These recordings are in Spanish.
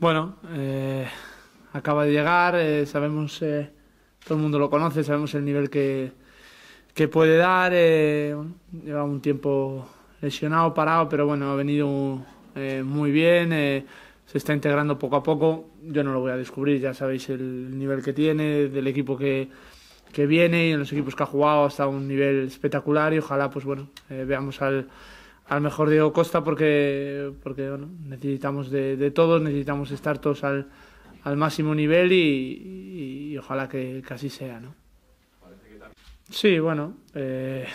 Bueno, eh, acaba de llegar, eh, sabemos, eh, todo el mundo lo conoce, sabemos el nivel que, que puede dar. Eh, lleva un tiempo lesionado, parado, pero bueno, ha venido eh, muy bien, se está integrando poco a poco. Yo no lo voy a descubrir, ya sabéis el nivel que tiene, del equipo que, que viene y en los equipos que ha jugado hasta un nivel espectacular y ojalá pues bueno, veamos al al mejor digo Costa porque, porque necesitamos de, todos, necesitamos estar todos al, máximo nivel y, ojalá que, casi así sea. ¿no? Sí, bueno, eh,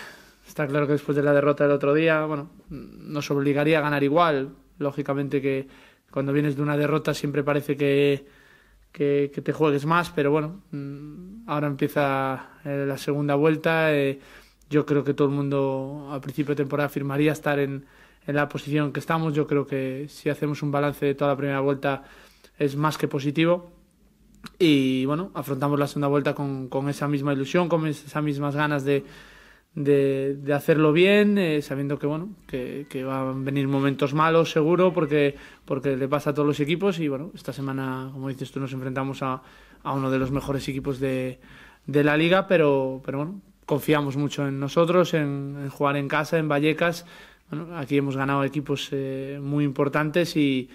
está claro que después de la derrota del otro día, bueno, nos obligaría a ganar igual. Lógicamente que cuando vienes de una derrota siempre parece que, que, te juegues más, pero bueno, mm, ahora empieza eh, la segunda vuelta. Eh, yo creo que todo el mundo al principio de temporada afirmaría estar en, en la posición que estamos. Yo creo que si hacemos un balance de toda la primera vuelta es más que positivo. Y bueno, afrontamos la segunda vuelta con, con esa misma ilusión, con esas mismas ganas de, de, hacerlo bien, eh, sabiendo que bueno, que, van a venir momentos malos seguro, porque, porque le pasa a todos los equipos. Y bueno, esta semana, como dices tú, nos enfrentamos a, a uno de los mejores equipos de, de la liga, pero, pero bueno, confiamos mucho en nosotros, en, jugar en casa, en Vallecas. aquí hemos ganado equipos eh, muy importantes y,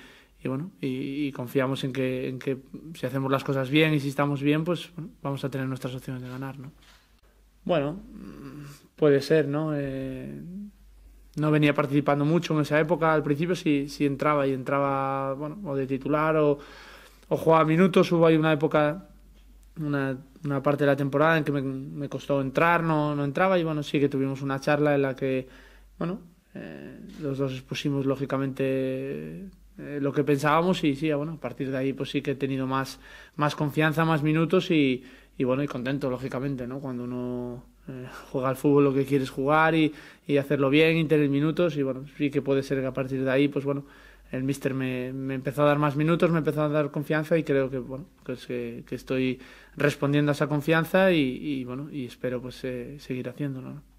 bueno, y, confiamos en que, que, si hacemos las cosas bien y si estamos bien, pues vamos a tener nuestras opciones de ganar, ¿no? Bueno, puede ser, ¿no? Eh, no venía participando mucho en esa época. Al principio sí, entraba y entraba, bueno, o de titular o, o jugaba minutos. Hubo ahí una época una, una, parte de la temporada en que me, me, costó entrar, no, no entraba y bueno, sí que tuvimos una charla en la que, bueno, eh, los dos expusimos lógicamente eh, lo que pensábamos y sí, bueno, a partir de ahí pues sí que he tenido más, más confianza, más minutos y, y bueno, y contento lógicamente, ¿no? Cuando uno eh, juega al fútbol lo que quieres jugar y, y hacerlo bien y tener minutos y bueno, sí que puede ser que a partir de ahí pues bueno, el míster me, empezó a dar más minutos, me empezó a dar confianza y creo que bueno pues que, estoy respondiendo a esa confianza y, bueno y espero pues eh, seguir haciéndolo.